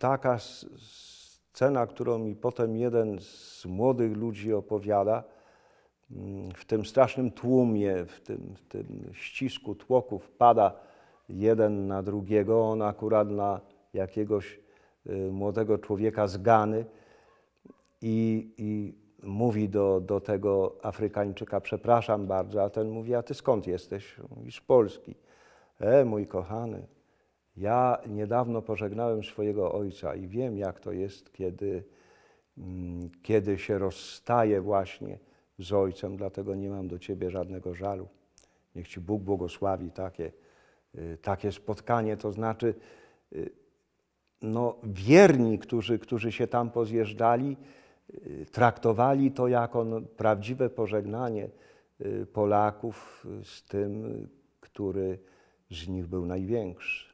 taka scena, którą mi potem jeden z młodych ludzi opowiada, mm, w tym strasznym tłumie, w tym, w tym ścisku tłoków pada jeden na drugiego, on akurat na jakiegoś y, młodego człowieka z Gany i, i mówi do, do tego Afrykańczyka, przepraszam bardzo, a ten mówi, a ty skąd jesteś? I z Polski. E, mój kochany, ja niedawno pożegnałem swojego ojca i wiem, jak to jest, kiedy, mm, kiedy się rozstaje właśnie z ojcem, dlatego nie mam do ciebie żadnego żalu. Niech ci Bóg błogosławi takie, y, takie spotkanie, to znaczy y, no, wierni, którzy, którzy się tam pozjeżdżali, y, traktowali to jako no, prawdziwe pożegnanie Polaków z tym, który z nich był największy.